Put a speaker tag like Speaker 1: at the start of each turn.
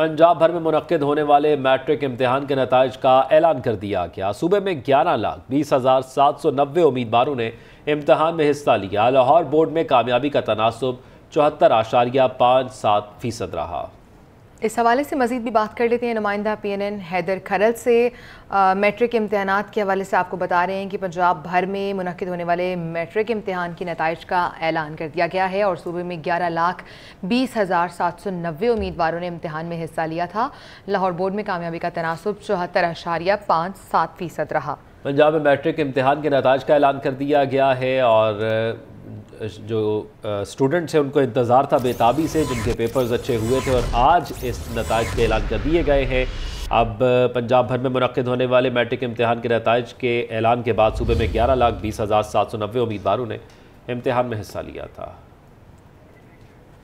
Speaker 1: पंजाब भर में मनद होने वाले मैट्रिक इम्तहान के नतज का ऐलान कर दिया गया सूबे में ग्यारह लाख बीस हज़ार सात सौ नब्बे उम्मीदवारों ने इम्तहान में हिस्सा लिया लाहौर बोर्ड में कामयाबी का तनासब चौहत्तर आशारिया पाँच सात फ़ीसद रहा
Speaker 2: इस हवाले से मज़ीद भी बात कर लेते हैं नुमाइंदा P N N Haider Kharal से मैट्रिक इम्तहान के हवाले से आपको बता रहे हैं कि पंजाब भर में मुनद होने वाले मैट्रिक इम्तहान के नतज का ऐलान कर दिया गया है और सूबे में ग्यारह लाख बीस हज़ार सात सौ नब्बे उम्मीदवारों ने इम्तहान में हिस्सा लिया था लाहौर बोर्ड में कामयाबी का तनासब चौहत्तर अशारिया पाँच सात फ़ीसद रहा
Speaker 1: पंजाब में मैट्रिक इम्तहान के नतज का ऐलान कर दिया गया है और जो स्टूडेंट्स हैं उनको इंतज़ार था बेताबी से जिनके पेपर्स अच्छे हुए थे और आज इस नतज के ऐलान कर दिए गए हैं अब पंजाब भर में मनद होने वाले मैट्रिक इम्तहान के नतज के ऐलान के बाद सूबे में ग्यारह लाख बीस हज़ार सात सौ नब्बे उम्मीदवारों ने इम्तहान में हिस्सा लिया था